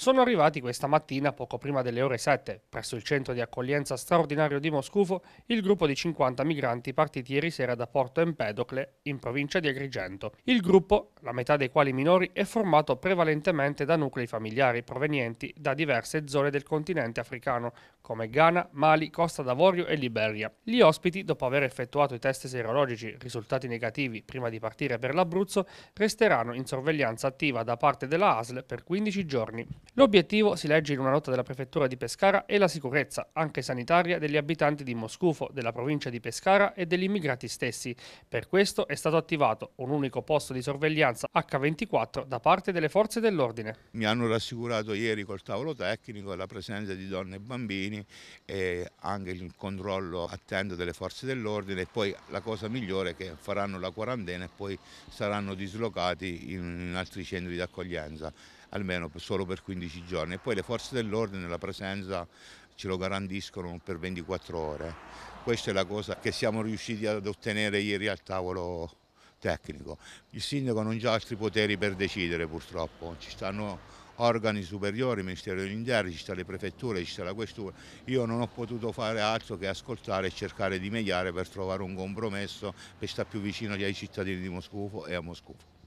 sono arrivati questa mattina, poco prima delle ore 7, presso il centro di accoglienza straordinario di Moscufo, il gruppo di 50 migranti partiti ieri sera da Porto Empedocle, in provincia di Agrigento. Il gruppo, la metà dei quali minori, è formato prevalentemente da nuclei familiari provenienti da diverse zone del continente africano, come Ghana, Mali, Costa d'Avorio e Liberia. Gli ospiti, dopo aver effettuato i test serologici risultati negativi prima di partire per l'Abruzzo, resteranno in sorveglianza attiva da parte della ASL per 15 giorni. L'obiettivo, si legge in una nota della prefettura di Pescara, è la sicurezza, anche sanitaria, degli abitanti di Moscufo, della provincia di Pescara e degli immigrati stessi. Per questo è stato attivato un unico posto di sorveglianza H24 da parte delle forze dell'ordine. Mi hanno rassicurato ieri col tavolo tecnico la presenza di donne e bambini e anche il controllo attento delle forze dell'ordine e poi la cosa migliore è che faranno la quarantena e poi saranno dislocati in altri centri di accoglienza almeno solo per 15 giorni e poi le forze dell'ordine la presenza ce lo garantiscono per 24 ore. Questa è la cosa che siamo riusciti ad ottenere ieri al tavolo tecnico. Il sindaco non ha altri poteri per decidere purtroppo, ci stanno organi superiori, Ministero dell'Interno, ci sta le prefetture, ci sta la questura. Io non ho potuto fare altro che ascoltare e cercare di mediare per trovare un compromesso che sta più vicino ai cittadini di Moscufo e a Moscufo.